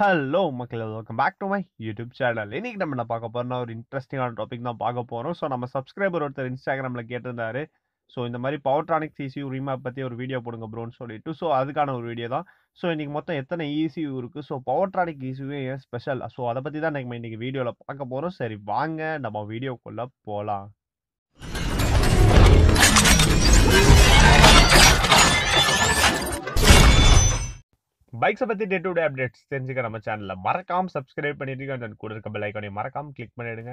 hello மக்கள் welcome back to my YouTube channel இன்னைக்கு நம்ம என்ன பார்க்க போறோம் ஒரு இன்ட்ரெஸ்டிங்கான டாபிக் தான் பார்க்க போகிறோம் ஸோ நம்ம சப்ஸ்கிரைபர் ஒருத்தர் இன்ஸ்டாகிராமில் கேட்டிருந்தாரு ஸோ இந்த மாதிரி பவர்ட்ரானிக் இசியூ ரீமேப் பற்றி ஒரு வீடியோ போடுங்க ப்ரோன்னு சொல்லிட்டு ஸோ அதுக்கான ஒரு வீடியோ தான் ஸோ இன்றைக்கி மொத்தம் எத்தனை இசியூ இருக்குது ஸோ பவர்ட்ரானிக் இசியூவே ஏன் ஸ்பெஷல் ஸோ அதை பற்றி தான் நம்ம இன்றைக்கி வீடியோவில் பார்க்க போகிறோம் சரி வாங்க நம்ம வீடியோக்குள்ளே போகலாம் பைக்ஸை பற்றி டே டு டே அப்டேட்ஸ் தெரிஞ்சுக்க நம்ம சேனலில் மறக்காம சப்ஸ்கிரைப் பண்ணிட்டு அந்த கூட இருக்க பெல் ஐக்கானே மறக்காம கிளிக் பண்ணிடுங்க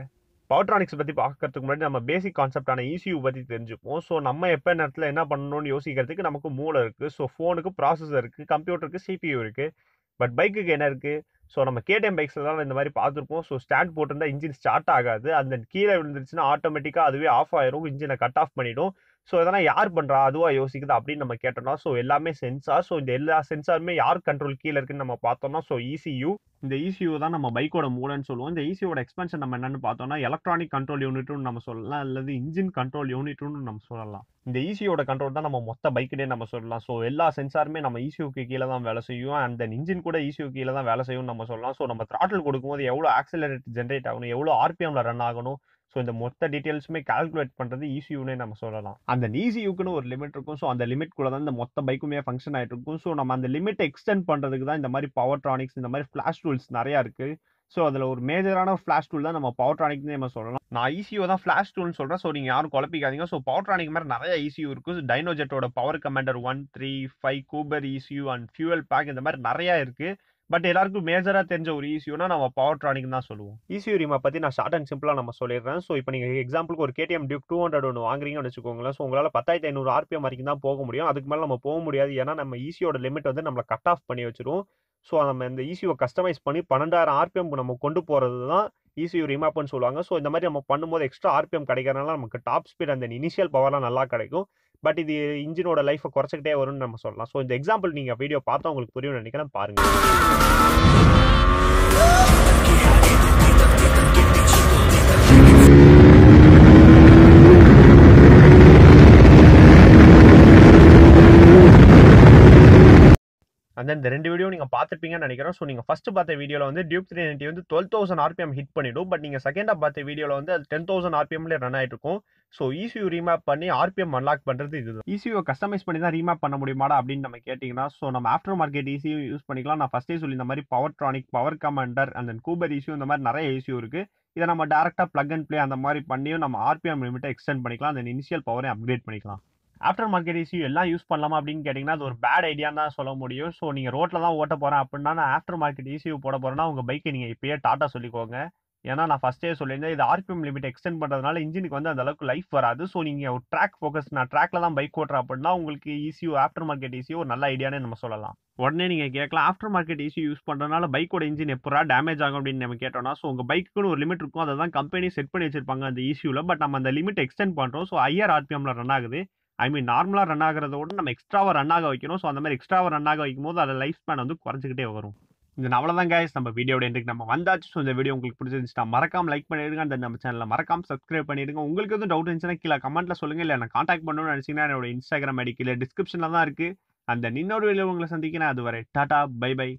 பவுட்ரானிக்ஸ் பற்றி பார்க்கறதுக்கு முன்னாடி நம்ம பேசிக் கான்செப்டான இசியூ பற்றி தெரிஞ்சுப்போம் ஸோ நம்ம எப்போ நேரத்தில் என்ன பண்ணணும்னு யோசிக்கிறதுக்கு நமக்கு மூளை இருக்குது ஸோ ஃபோனுக்கு ப்ராசஸர் இருக்குது கம்ப்யூட்டருக்கு சிபியூ இருக்குது பட் பைக்குக்கு என்ன இருக்குது ஸோ நம்ம கேடிஎம் பைக்ஸில் தான் இந்த மாதிரி பார்த்துருப்போம் ஸோ ஸ்டாண்ட் போட்டிருந்தால் இன்ஜின் ஸ்டார்ட் ஆகாது அந்த கீழே விழுந்துருச்சுன்னா ஆட்டோமேட்டிக்காக அதுவே ஆஃப் ஆயிரும் இன்ஜினை கட் ஆஃப் பண்ணிடும் ஸோ இதெல்லாம் யார் பண்ணுறா அதுவாக யோசிக்குது அப்படின்னு நம்ம கேட்டோம்னா ஸோ எல்லாமே சென்சார் ஸோ இந்த எல்லா சென்சாருமே யார் கண்ட்ரோல் கீழே இருக்குன்னு நம்ம பார்த்தோம்னா ஸோ இசியூ e இந்த இசியூ e தான் நம்ம பைக்கோட மூலன்னு சொல்லுவோம் இந்த இசியோட e எக்ஸ்பென்ஷன் நம்ம என்னன்னு பார்த்தோம்னா எலக்ட்ரானிக் கண்ட்ரோல் யூனிட்னு நம்ம சொல்லலாம் அல்லது இன்ஜின் கண்ட்ரோல் யூனிட்னு நம்ம சொல்லலாம் இந்த இசியோட கண்ட்ரோல் தான் நம்ம மொத்த பைக்கிலே நம்ம சொல்லலாம் ஸோ எல்லா சென்சாருமே நம்ம இசியூக்கு கீழே தான் வேலை செய்யும் அண்ட் தென் இன்ஜின் கூட இசியூ கீழே தான் வேலை செய்யும் நம்ம சொல்லலாம் ஸோ நம்ம த்ராட்டில் கொடுக்கும்போது எவ்வளோ ஆக்சிலரேட் ஜென்ரேட் ஆகணும் எவ்வளோ ஆர்பிஎம்ல ரன் ஆகணும் ஸோ இந்த மொத்த டீட்டெயில்ஸுமே கால்குலேட் பண்ணுறது ஈஸியூனே e நம்ம சொல்லலாம் அந்த இசியூக்குன்னு e ஒரு லிமிட் இருக்கும் ஸோ அந்த லிமிட் கூட தான் இந்த மொத்த பைக்குமே ஃபங்க்ஷன் ஆகிட்டு இருக்கும் ஸோ நம்ம அந்த லிமிட் எக்ஸ்டெண்ட் பண்ணுறதுக்கு தான் இந்த மாதிரி பவர் ட்ரானிக்ஸ் இந்த மாதிரி ஃப்ளாஷ் டூல்ஸ் நிறையா இருக்குது ஸோ அதில் ஒரு மேஜரான ஃப்ளாஷ் டூல் தான் நம்ம பவர் நம்ம சொல்லலாம் நான் ஈசியோ e தான் ஃப்ளாஷ் டூல்னு சொல்கிறேன் ஸோ நீங்கள் யாரும் குழப்பிக்காதீங்க ஸோ பவர்ட்ரானிக் மாதிரி நிறைய ஈஸியூ இருக்குது டைனோஜெட்டோட power commander one three five Cooper ECU and fuel pack இந்த மாதிரி நிறையா இருக்குது பட் எல்லாருக்கும் மேஜராக தெரிஞ்ச ஒரு இஷ்யூனா நம்ம பவர் ட்ரானிக் தான் சொல்லுவோம் இசியூரிமா பற்றி நான் ஷார்ட் அண்ட் சிம்பிளாக நம்ம சொல்லிடுறேன் ஸோ இப்போ நீங்கள் எக்ஸாம்பிளுக்கு ஒரு கேடிஎம் டியூக் டூ ஹண்ட்ரட் ஒன்று வாங்குறீங்கன்னு வச்சுக்கோங்களேன் ஸோ உங்களால் பத்தாயிரத்தி ஐநூறு ஆர்பிஎம் வரைக்கும் தான் போக முடியும் அதுக்கு மேலே நம்ம போக முடியாது ஏன்னா நம்ம ஈஸியோட லிமிட் வந்து நம்மளை கட் ஆஃப் பண்ணி வச்சிருவோம் ஸோ நம்ம இந்த ஈஸியை கஸ்டமைஸ் பண்ணி பன்னெண்டாயிரம் ஆர்பிஎம் நம்ம கொண்டு போகிறது தான் ஈஸியூ ரிமாப்னு சொல்லுவாங்க ஸோ இந்த மாதிரி நம்ம பண்ணும்போது எக்ஸ்ட்ரா ஆர்பிஎம் கிடைக்கிறனால நமக்கு டாப் ஸ்பீட் அந்த இனிஷியல் பவர்லாம் நல்லா கிடைக்கும் பட் இது இன்ஜினோட லைஃப்பை குறைச்சிக்கிட்டே வரும்னு நம்ம சொல்லலாம் ஸோ இந்த எக்ஸாம்பிள் நீங்கள் வீடியோ பார்த்தா உங்களுக்கு புரியும் நினைக்கிறேன் பாருங்கள் அந்த இந்த ரெண்டு வீடியோ நீங்கள் பார்த்துருப்பீங்கன்னு நினைக்கிறோம் ஸோ நீங்கள் ஃபஸ்ட்டு பார்த்த வீடியோவில் வந்து டியூப் த்ரீ நைன்ட்டி வந்து டுவெல் தௌசண்ட் ஆர்பிஎம் ஹிட் பண்ணிவிடும் பட் நீங்கள் செகண்டாக பார்த்த வீடியோவில் வந்து அது டென் தௌசண்ட் ஆர்பிஎம்லேயே ரன் ஆகிட்டு ஸோ ஈசியூ ரீமேப் பண்ணி ஆர்பிஎம் அன்லாக் பண்ணுறது இது ஈசியூ கஸ்டமைஸ் பண்ணி தான் ரீமேப் பண்ண முடியுமா அப்படின்னு நம்ம கேட்டிங்கன்னா ஸோ நம்ம ஆஃப்டர் மார்க்கெட் ஈசியூ யூஸ் பண்ணிக்கலாம் நான் ஃபஸ்ட்டே சொல்லி இந்த மாதிரி பவர் ட்ரானிக் பவர் கமாண்டர் அந்த கூபர் ஈசியூ இந்த மாதிரி நிறைய ஈசியூ e இருக்குது இதை நம்ம டேரெக்டாக ப்ளக் அண்ட் ப்ளே அந்த மாதிரி பண்ணியும் நம்ம ஆர்பிஎம் லிமிட்டை எக்ஸ்டெண்ட் பண்ணிக்கலாம் அந்த இனிஷியல் பவரையும் அப்கிரேட் பண்ணிக்கலாம் ஆஃப்டர் மார்க்கெட் இஷ்யூ எல்லாம் யூஸ் பண்ணலாமா அப்படின்னு கேட்டிங்கன்னா அது ஒரு பேட் ஐடியான்னு தான் சொல்ல முடியும் ஸோ நீங்கள் ரோட்டில் தான் ஓட்ட போகிறேன் அப்படின்னா நான் ஆஃப்டர் மார்க்கெட் இஷ்யூ போட போகிறேன்னா உங்கள் பைக்கை நீங்கள் இப்போயே டாட்டா சொல்லிக்கோங்க ஏன்னா நான் ஃபஸ்ட்டே சொல்லியிருந்தேன் இது ஆர்பிஎம் லிமிட் எக்ஸ்டெண்ட் பண்ணுறதுனால இன்ஜினுக்கு வந்து அந்த அளவுக்கு லைஃப் வராது ஸோ நீங்கள் ஒரு ட்ராக் ஃபோக்கஸ் நான் ட்ராக்ல தான் பைக் ஓட்டுறேன் அப்படின்னா உங்களுக்கு ஈஸியோ ஆஃப்டர் மார்க்கெட் ஈஸியோ ஒரு நல்ல ஐடியானே நம்ம சொல்லலாம் உடனே நீங்கள் கேட்கலாம் ஆஃப்டர் மார்க்கெட் இஷ்யூ யூஸ் பண்ணுறதுனால பைக்கோட இன்ஜின் எப்போ டேமேஜ் ஆகும் அப்படின்னு நம்ம கேட்டோம்னா ஸோ உங்கள் பைக்குன்னு ஒரு லிமிட் இருக்கும் அதை தான் கம்பெனி செட் பண்ணி வச்சிருப்பாங்க அந்த இஷ்யூவில் பட் நம்ம அந்த லிமிட் எக்ஸ்டெண்ட் பண்ணுறோம் ஸோ ஐயர் ஆர்பிஎம்ல ரன் ஆகுது ஐ மீன் நார்மலாக ரன் ஆகிறத விட நம்ம எக்ஸ்ட்ராவாக ரன் ஆக வைக்கணும் ஸோ அந்த மாதிரி எக்ஸ்ட்ராவாக ரன் ஆக வைக்கும் போது அதை லைஃப் ஸ்பேன் வந்து குறைஞ்சிக்கிட்டே வரும் இந்த அவ்வளோதான் கேஸ் நம்ம வீடியோட எண்டுக்கு நம்ம வந்தாச்சு ஸோ இந்த வீடியோ உங்களுக்கு பிடிச்சிருந்துச்சுன்னா மறக்காம லைக் பண்ணிடுங்க அந்த நம்ம சேனலில் மறக்காம சப்ஸ்கிரைப் பண்ணிடுங்க உங்களுக்கு எதுவும் டவுட் இருந்துச்சுன்னா கீழே கமெண்ட்டில் சொல்லுங்கள் இல்லை நான் காண்டாக்ட் பண்ணணும்னு நினச்சிங்கன்னா என்னோட இன்ஸ்டாகிராம் ஐடி கீழே டிஸ்கிரிப்ஷனில் தான் இருக்குது அந்த நின்னோட வீடியோ உங்களை சந்திக்கிறேன் வரை டாடா பை பை